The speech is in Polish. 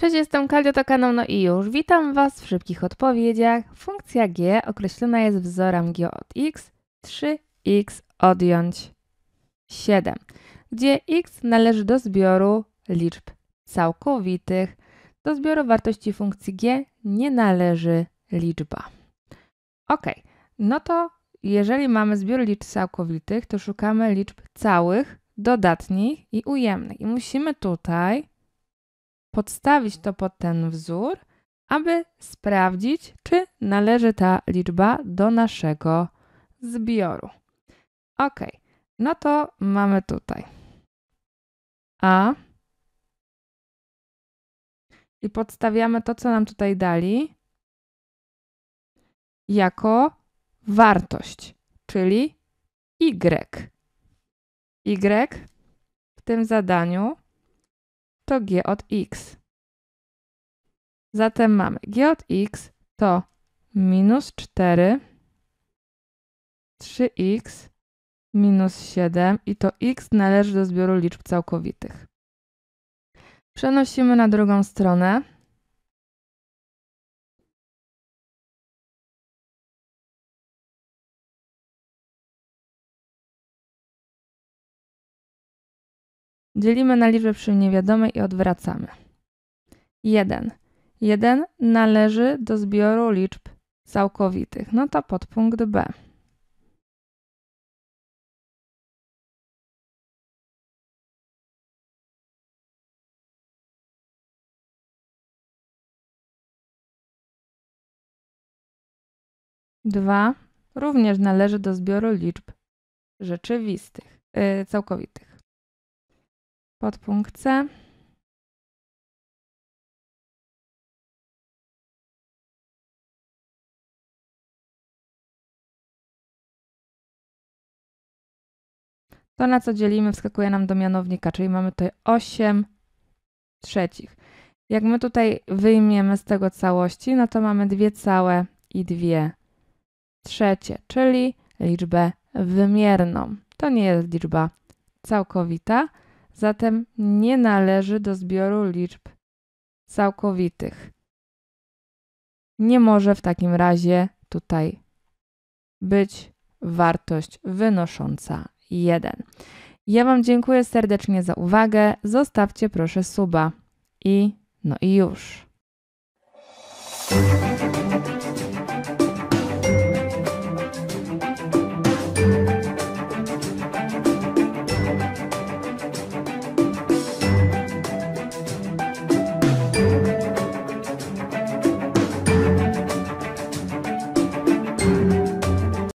Cześć, jestem Kalio, to kanał No i już. Witam Was w szybkich odpowiedziach. Funkcja g określona jest wzorem g od x, 3x odjąć 7, gdzie x należy do zbioru liczb całkowitych. Do zbioru wartości funkcji g nie należy liczba. Ok, no to jeżeli mamy zbiór liczb całkowitych, to szukamy liczb całych, dodatnich i ujemnych. I musimy tutaj podstawić to pod ten wzór, aby sprawdzić, czy należy ta liczba do naszego zbioru. Ok, no to mamy tutaj A i podstawiamy to, co nam tutaj dali, jako wartość, czyli Y. Y w tym zadaniu to g od x. Zatem mamy g od x to minus 4, 3x minus 7 i to x należy do zbioru liczb całkowitych. Przenosimy na drugą stronę. Dzielimy na liczbę przy niewiadomej i odwracamy. 1. 1 należy do zbioru liczb całkowitych. No to podpunkt B. Dwa również należy do zbioru liczb rzeczywistych, yy, całkowitych. Podpunkt C. To, na co dzielimy, wskakuje nam do mianownika, czyli mamy tutaj 8 trzecich. Jak my tutaj wyjmiemy z tego całości, no to mamy 2 całe i 2 trzecie, czyli liczbę wymierną. To nie jest liczba całkowita, zatem nie należy do zbioru liczb całkowitych. Nie może w takim razie tutaj być wartość wynosząca 1. Ja Wam dziękuję serdecznie za uwagę. Zostawcie proszę suba. I no i już.